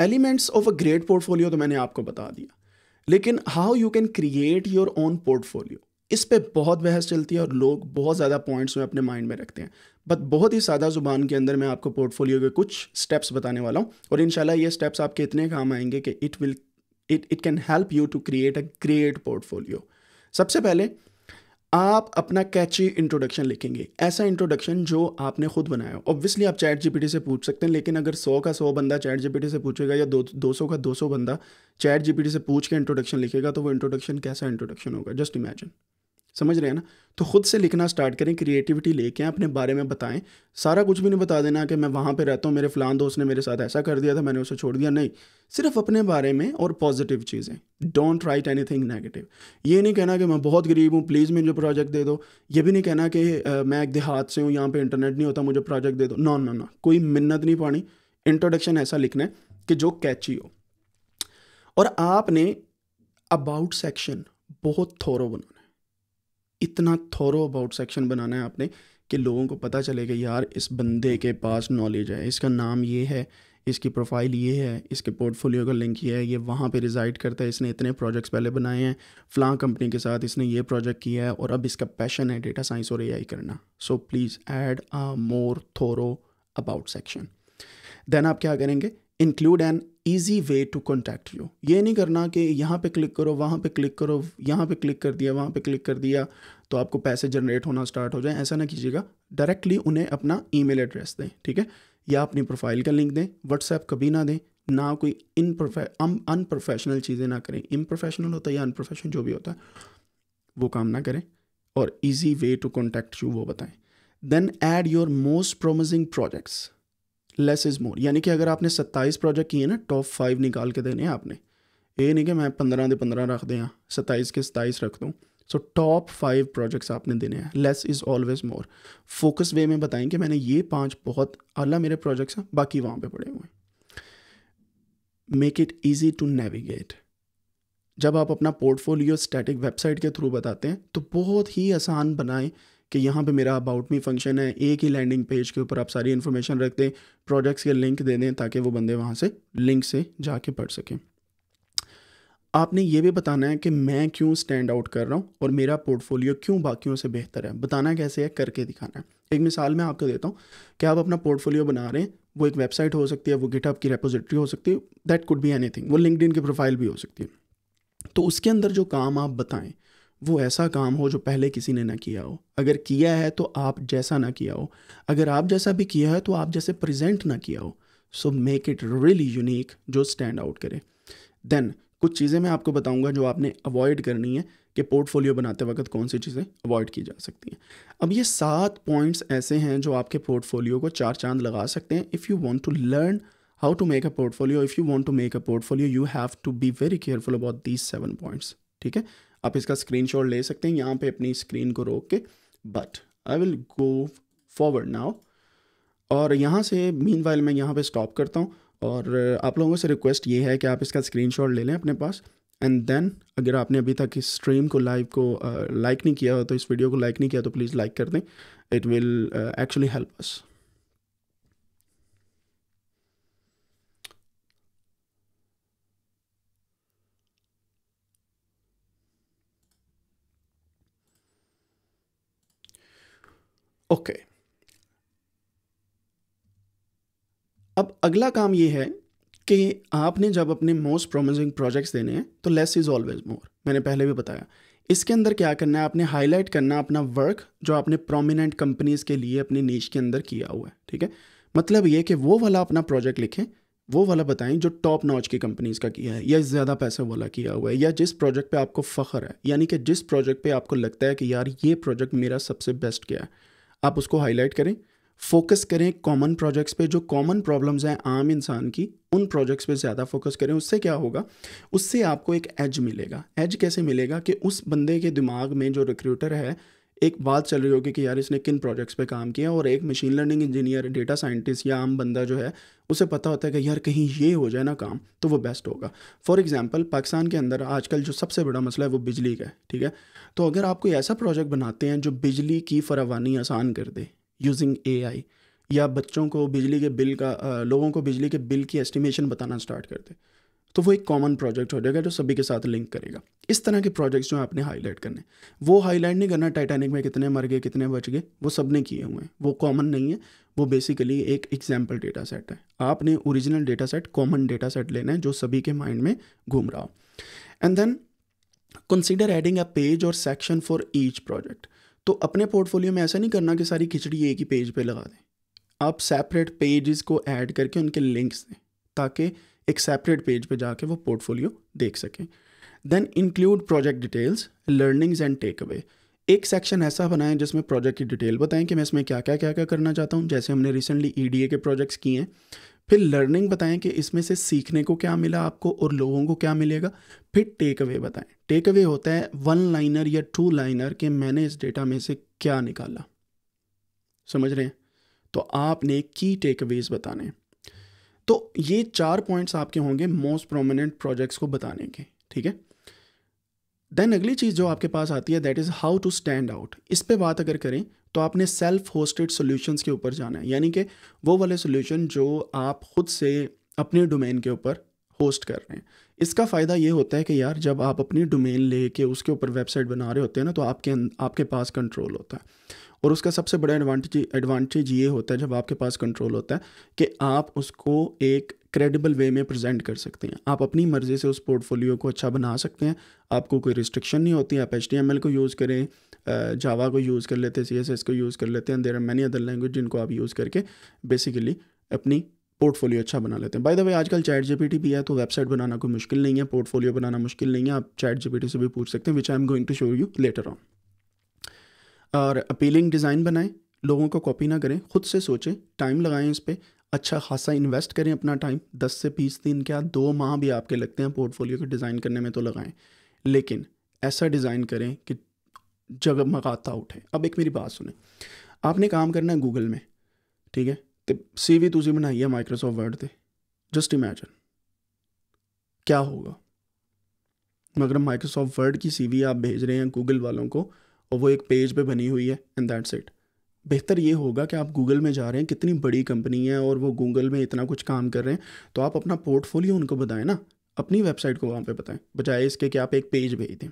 Elements of a great portfolio तो मैंने आपको बता दिया लेकिन how you can create your own portfolio इस पर बहुत बहस चलती है और लोग बहुत ज़्यादा पॉइंट्स में अपने माइंड में रखते हैं बट बहुत ही सादा ज़ुबान के अंदर मैं आपको पोर्टफोलियो के कुछ स्टेप्स बताने वाला हूँ और इन ये स्टेप्स आपके इतने काम आएंगे कि it will it it can help you to create a great portfolio सबसे पहले आप अपना कैची इंट्रोडक्शन लिखेंगे ऐसा इंट्रोडक्शन जो आपने खुद बनाया हो ऑब्वियसली आप चैट जीपीटी से पूछ सकते हैं लेकिन अगर सौ का सौ बंदा चैट जीपीटी से पूछेगा या दो दो सौ का दो सौ बंदा चैट जीपीटी से पूछ के इंट्रोडक्शन लिखेगा तो वो इंट्रोडक्शन कैसा इंट्रोडक्शन होगा जस्ट इमेजिन समझ रहे हैं ना तो खुद से लिखना स्टार्ट करें क्रिएटिविटी लेके अपने बारे में बताएं सारा कुछ भी नहीं बता देना कि मैं वहाँ पे रहता हूँ मेरे फ़लान दोस्त ने मेरे साथ ऐसा कर दिया था मैंने उसे छोड़ दिया नहीं सिर्फ अपने बारे में और पॉजिटिव चीज़ें don't write anything negative ये नहीं कहना कि मैं बहुत गरीब हूँ प्लीज़ मुझे प्रोजेक्ट दे दो ये भी नहीं कहना कि मैं एक देहात से हूँ यहाँ पर इंटरनेट नहीं होता मुझे प्रोजेक्ट दे दो नॉन नॉन ना कोई मिन्नत नहीं पानी इंट्रोडक्शन ऐसा लिखना है कि जो कैची हो और आपने अबाउट सेक्शन बहुत थोरो बनाना इतना थोरो अबाउट सेक्शन बनाना है आपने कि लोगों को पता चले कि यार इस बंदे के पास नॉलेज है इसका नाम ये है इसकी प्रोफाइल ये है इसके पोर्टफोलियो का लिंक ये है ये वहाँ पे रिजाइड करता है इसने इतने प्रोजेक्ट्स पहले बनाए हैं फ्लां कंपनी के साथ इसने ये प्रोजेक्ट किया है और अब इसका पैशन है डेटा साइंस और एआई करना so please add a more thorough about section then आप क्या करेंगे include an easy way to contact you ये नहीं करना कि यहाँ पे क्लिक करो वहाँ पे क्लिक करो यहाँ पे क्लिक कर दिया वहाँ पे क्लिक कर दिया तो आपको पैसे जनरेट होना स्टार्ट हो जाए ऐसा ना कीजिएगा डायरेक्टली उन्हें अपना मेल एड्रेस दें ठीक है या अपनी प्रोफाइल का लिंक दें व्हाट्सएप कभी ना दें ना कोई इन अनप्रोफेशनल चीज़ें ना करें इम्प्रोफेशनल होता है या अनप्रोफेशनल जो भी होता है वो काम ना करें और easy way to contact you वो बताएं then add your most promising projects less is more यानी कि अगर आपने सत्ताईस प्रोजेक्ट किए ना टॉप फाइव निकाल के देने आपने ये नहीं कि मैं पंद्रह के पंद्रह रख दें सत्ताईस के सत्ताईस रख दूँ सो टॉप फाइव प्रोजेक्ट्स आपने देने हैं less is always more focus way में बताएं कि मैंने ये पांच बहुत अला मेरे प्रोजेक्ट्स हैं बाकी वहाँ पे पड़े हुए हैं make it easy to navigate जब आप अपना पोर्टफोलियो स्टैटिक वेबसाइट के थ्रू बताते हैं तो बहुत ही आसान बनाएं कि यहाँ पे मेरा अबाउट मी फंक्शन है एक ही लैंडिंग पेज के ऊपर आप सारी इन्फॉर्मेशन रख दें प्रोजेक्ट्स के लिंक दे दें ताकि वो बंदे वहाँ से लिंक से जाके पढ़ सकें आपने ये भी बताना है कि मैं क्यों स्टैंड आउट कर रहा हूँ और मेरा पोर्टफोलियो क्यों बाकियों से बेहतर है बताना कैसे है करके दिखाना है एक मिसाल मैं आपको देता हूँ कि आप अपना पोर्टफोलियो बना रहे हैं वो एक वेबसाइट हो सकती है वो गिटअप की रेपोजिटरी हो सकती है दैट कुड बी एनीथिंग वो लिंकड की प्रोफाइल भी हो सकती है तो उसके अंदर जो काम आप बताएं वो ऐसा काम हो जो पहले किसी ने ना किया हो अगर किया है तो आप जैसा ना किया हो अगर आप जैसा भी किया है तो आप जैसे प्रेजेंट ना किया हो so make it really unique जो स्टैंड आउट करे देन कुछ चीज़ें मैं आपको बताऊंगा जो आपने अवॉइड करनी है कि पोर्टफोलियो बनाते वक्त कौन सी चीज़ें अवॉइड की जा सकती हैं अब ये सात पॉइंट्स ऐसे हैं जो आपके पोर्टफोलियो को चार चांद लगा सकते हैं if you want to learn how to make a portfolio if you want to make a portfolio you have to be very careful about these seven points ठीक है आप इसका स्क्रीनशॉट ले सकते हैं यहाँ पे अपनी स्क्रीन को रोक के but I will go forward now और यहाँ से मीन वाइल मैं यहाँ पे स्टॉप करता हूँ और आप लोगों से रिक्वेस्ट ये है कि आप इसका स्क्रीनशॉट ले लें अपने पास एंड देन अगर आपने अभी तक इस स्ट्रीम को लाइव को लाइक uh, like नहीं किया तो इस वीडियो को लाइक like नहीं किया तो प्लीज़ लाइक like कर दें it will actually help us okay okay. अब अगला काम ये है कि आपने जब अपने मोस्ट प्रोमिसिंग प्रोजेक्ट्स देने हैं तो लेस इज़ ऑलवेज मोर मैंने पहले भी बताया इसके अंदर क्या करना है आपने हाईलाइट करना अपना वर्क जो आपने प्रोमिनेंट कंपनीज के लिए अपने नीच के अंदर किया हुआ है ठीक है मतलब ये कि वो वाला अपना प्रोजेक्ट लिखें वो वाला बताएं जो टॉप नॉच की कंपनीज का किया है या ज़्यादा पैसे वाला किया हुआ है या जिस प्रोजेक्ट पे आपको फ़ख्र है यानी कि जिस प्रोजेक्ट पे आपको लगता है कि यार ये प्रोजेक्ट मेरा सबसे बेस्ट गया है आप उसको हाईलाइट करें फोकस करें कॉमन प्रोजेक्ट्स पे जो कॉमन प्रॉब्लम्स हैं आम इंसान की उन प्रोजेक्ट्स पे ज़्यादा फोकस करें उससे क्या होगा उससे आपको एक एज मिलेगा एज कैसे मिलेगा कि उस बंदे के दिमाग में जो रिक्रूटर है एक बात चल रही होगी कि यार इसने किन प्रोजेक्ट्स पे काम किया और एक machine learning engineer data scientist या आम बंदा जो है उसे पता होता है कि यार कहीं ये हो जाए ना काम तो वो बेस्ट होगा फॉर एग्जांपल पाकिस्तान के अंदर आजकल जो सबसे बड़ा मसला है वो बिजली का है ठीक है तो अगर आप कोई ऐसा प्रोजेक्ट बनाते हैं जो बिजली की फरावानी आसान कर दे यूजिंग ए या बच्चों को बिजली के बिल का लोगों को बिजली के बिल की एस्टिमेशन बताना स्टार्ट कर दे तो वो एक कॉमन प्रोजेक्ट हो जाएगा जो सभी के साथ लिंक करेगा इस तरह के प्रोजेक्ट्स जो है आपने हाईलाइट करने वो हाईलाइट नहीं करना टाइटैनिक में कितने मर गए कितने बच गए वो सब ने किए हुए हैं वो कॉमन नहीं है वो बेसिकली एक एग्जाम्पल डेटा सेट है आपने original data set common data set लेना है जो सभी के माइंड में घूम रहा हो and then consider adding a page or section for each project तो अपने पोर्टफोलियो में ऐसा नहीं करना कि सारी खिचड़ी एक ही पेज पे लगा दें आप सेपरेट पेजेस को ऐड करके उनके लिंक्स दें ताकि एक सेपरेट पेज पे जाके वो पोर्टफोलियो देख सकें then include project details learnings and takeaway एक सेक्शन ऐसा बनाएं जिसमें प्रोजेक्ट की डिटेल बताएं कि मैं इसमें क्या क्या क्या क्या करना चाहता हूँ जैसे हमने रिसेंटली ई के प्रोजेक्ट्स किए हैं फिर लर्निंग बताएं कि इसमें से सीखने को क्या मिला आपको और लोगों को क्या मिलेगा फिर टेक अवे बताएं टेक अवे होता है वन लाइनर या टू लाइनर कि मैंने इस डेटा में से क्या निकाला समझ रहे हैं तो आपने की टेक अवेज बताने तो ये चार पॉइंट्स आपके होंगे मोस्ट प्रोमिनेंट प्रोजेक्ट्स को बताने के ठीक है देन अगली चीज़ जो आपके पास आती है that is how to stand out इस पर बात अगर करें तो आपने सेल्फ होस्टेड सॉल्यूशंस के ऊपर जाना है यानी कि वो वाले सोल्यूशन जो आप खुद से अपने डोमेन के ऊपर होस्ट कर रहे हैं इसका फ़ायदा ये होता है कि यार जब आप अपनी डोमेन ले उसके ऊपर वेबसाइट बना रहे होते हैं ना तो आपके अं-, आपके पास कंट्रोल होता है और उसका सबसे बड़ा एडवांटेज एडवांटेज ये होता है जब आपके पास कंट्रोल होता है कि आप उसको एक क्रेडिबल वे में प्रेजेंट कर सकते हैं आप अपनी मर्ज़ी से उस पोर्टफोलियो को अच्छा बना सकते हैं आपको कोई रिस्ट्रिक्शन नहीं होती आप एच को यूज़ करें जावा को यूज़ कर लेते हैं सी को यूज़ कर लेते हैं there are many other language जिनको आप यूज़ करके बेसिकली अपनी पोर्टफोलियो अच्छा बना लेते हैं बाय द वे आजकल चैट जीपीटी भी है तो वेबसाइट बनाना कोई मुश्किल नहीं है पोर्टफोलियो बनाना मुश्किल नहीं है आप चैट जीपीटी से भी पूछ सकते हैं which I am going to show you later on और अपीलिंग डिज़ाइन बनाएं लोगों को कॉपी ना करें खुद से सोचें टाइम लगाएं इस पर अच्छा खासा इन्वेस्ट करें अपना टाइम दस से बीस दिन क्या दो माह भी आपके लगते हैं पोर्टफोलियो को डिज़ाइन करने में तो लगाएं लेकिन ऐसा डिज़ाइन करें कि जगमगाता उठे अब एक मेरी बात सुने आपने काम करना है गूगल में ठीक है तो सी वी तुझे बनाई है माइक्रोसॉफ्ट वर्ड से जस्ट इमेजिन क्या होगा मगर माइक्रोसॉफ्ट वर्ड की सी वी आप भेज रहे हैं गूगल वालों को और वो एक पेज पे बनी हुई है एंड दैट्स इट बेहतर ये होगा कि आप गूगल में जा रहे हैं कितनी बड़ी कंपनी है और वो गूगल में इतना कुछ काम कर रहे हैं तो आप अपना पोर्टफोलियो उनको बताएं ना अपनी वेबसाइट को वहाँ पे बताएं बजाय इसके कि आप एक पेज भेज दें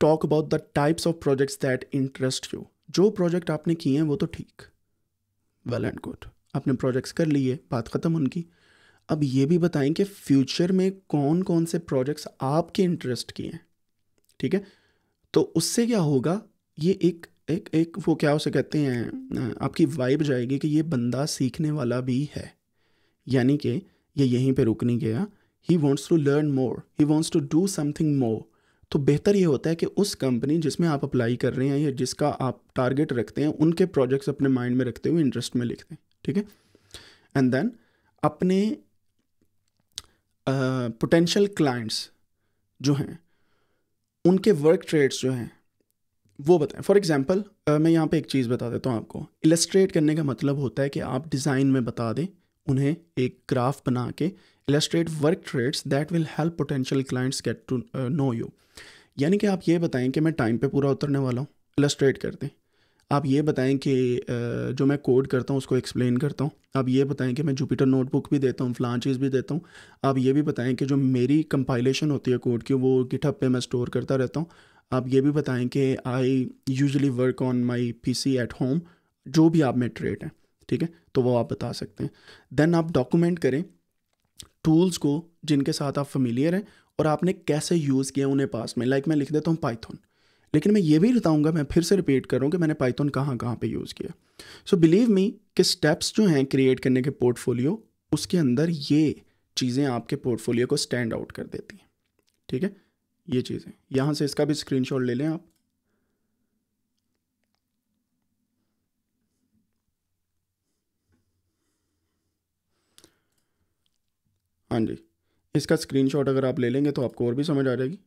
talk about the types of projects that interest you जो प्रोजेक्ट आपने किए हैं वो तो ठीक वेल एंड गुड आपने प्रोजेक्ट्स कर लिए बात ख़त्म उनकी अब ये भी बताएं कि फ्यूचर में कौन कौन से प्रोजेक्ट्स आपके इंटरेस्ट के हैं ठीक है तो उससे क्या होगा ये एक एक एक वो क्या उसे कहते हैं आपकी वाइब जाएगी कि ये बंदा सीखने वाला भी है यानी कि ये यहीं पे रुक नहीं गया he wants to learn more he wants to do something more तो बेहतर ये होता है कि उस कंपनी जिसमें आप अप्लाई कर रहे हैं या जिसका आप टारगेट रखते हैं उनके प्रोजेक्ट्स अपने माइंड में रखते हुए इंटरेस्ट में लिखते हैं ठीक है एंड देन अपने पोटेंशियल uh, क्लाइंट्स जो हैं उनके वर्क ट्रेड्स जो हैं वो बताएं फॉर एग्ज़ाम्पल मैं यहाँ पे एक चीज़ बता देता हूँ आपको इलस्ट्रेट करने का मतलब होता है कि आप डिज़ाइन में बता दें उन्हें एक ग्राफ बना के illustrate work trades that will help potential clients get to know you यानी कि आप ये बताएं कि मैं टाइम पे पूरा उतरने वाला हूँ इलस्ट्रेट कर दें आप ये बताएं कि जो मैं कोड करता हूँ उसको एक्सप्लेन करता हूँ आप ये बताएं कि मैं जुपिटर नोटबुक भी देता हूँ फ़लान चीज़ भी देता हूँ आप ये भी बताएं कि जो मेरी कंपाइलेशन होती है कोड की वो गिटहब पे मैं स्टोर करता रहता हूँ आप ये भी बताएं कि I usually work on my P C at home जो भी आप में ट्रेड हैं ठीक है तो वो आप बता सकते हैं देन आप डॉक्यूमेंट करें टूल्स को जिनके साथ आप फेमिलियर हैं और आपने कैसे यूज़ किया उन्हें पास में लाइक like मैं लिख देता हूँ पाइथन लेकिन मैं ये भी बताऊंगा मैं फिर से रिपीट कर रहा हूँ कि मैंने पाइथन कहाँ कहाँ पे यूज़ किया सो बिलीव मी कि स्टेप्स जो हैं क्रिएट करने के पोर्टफोलियो उसके अंदर ये चीज़ें आपके पोर्टफोलियो को स्टैंड आउट कर देती हैं ठीक है ये चीज़ें यहाँ से इसका भी स्क्रीन ले लें आप हाँ जी इसका स्क्रीनशॉट अगर आप ले लेंगे तो आपको और भी समझ आ जाएगी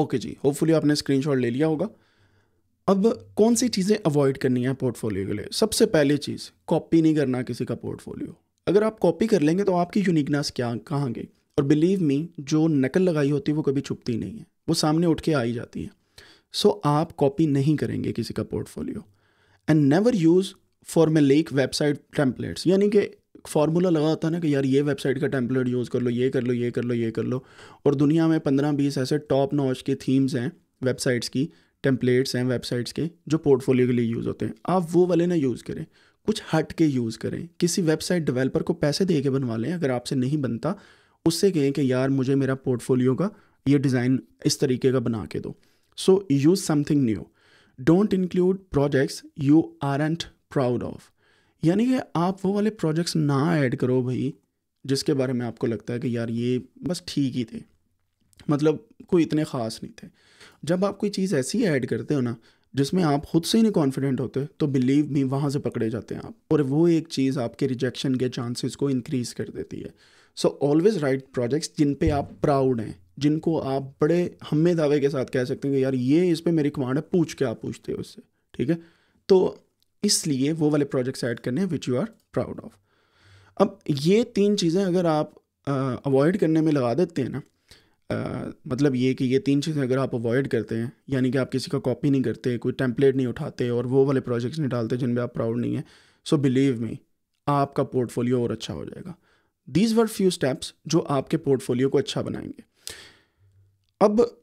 ओके जी होपफुली आपने स्क्रीन ले लिया होगा अब कौन सी चीज़ें अवॉइड करनी है पोर्टफोलियो के लिए सबसे पहली चीज़ कॉपी नहीं करना किसी का पोर्टफोलियो अगर आप कॉपी कर लेंगे तो आपकी यूनिकनेस क्या कहाँ गई और बिलीव मी जो नकल लगाई होती है वो कभी छुपती नहीं है वो सामने उठ के आई जाती है सो so, आप कॉपी नहीं करेंगे किसी का portfolio and never use for like website templates यानी कि फार्मूला लगा होता है ना कि यार ये वेबसाइट का टेम्पलेट यूज़ कर लो ये कर लो ये कर लो ये कर लो और दुनिया में पंद्रह बीस ऐसे टॉप नॉच के थीम्स हैं वेबसाइट्स की टेम्पलेट्स हैं वेबसाइट्स के जो पोर्टफोलियो के लिए यूज़ होते हैं आप वो वाले ना यूज़ करें कुछ हट के यूज़ करें किसी वेबसाइट डेवलपर को पैसे दे के बनवा लें अगर आपसे नहीं बनता उससे कहें कि यार मुझे मेरा पोर्टफोलियो का ये डिज़ाइन इस तरीके का बना के दो so use something new don't include projects you aren't proud of यानी कि आप वो वाले प्रोजेक्ट्स ना ऐड करो भाई जिसके बारे में आपको लगता है कि यार ये बस ठीक ही थे मतलब कोई इतने ख़ास नहीं थे जब आप कोई चीज़ ऐसी ऐड करते हो ना जिसमें आप खुद से ही नहीं कॉन्फिडेंट होते तो बिलीव भी वहाँ से पकड़े जाते हैं आप और वो एक चीज़ आपके रिजेक्शन के चांसेस को इनक्रीज़ कर देती है सो ऑलवेज़ राइट प्रोजेक्ट्स जिन पे आप प्राउड हैं जिनको आप बड़े हमे दावे के साथ कह सकते हैं कि यार ये इस पर मेरी कमांड है पूछ के आप पूछते हो उससे ठीक है तो इसलिए वो वाले प्रोजेक्ट्स ऐड करने हैं which you are proud of अब ये तीन चीज़ें अगर आप अवॉइड करने में लगा देते हैं ना मतलब ये कि ये तीन चीज़ें अगर आप अवॉइड करते हैं यानी कि आप किसी का कॉपी नहीं करते कोई टेम्पलेट नहीं उठाते और वो वाले प्रोजेक्ट्स नहीं डालते जिनमें आप प्राउड नहीं है सो बिलीव मी आपका पोर्टफोलियो और अच्छा हो जाएगा दीज वर फ्यू स्टेप्स जो आपके पोर्टफोलियो को अच्छा बनाएंगे अब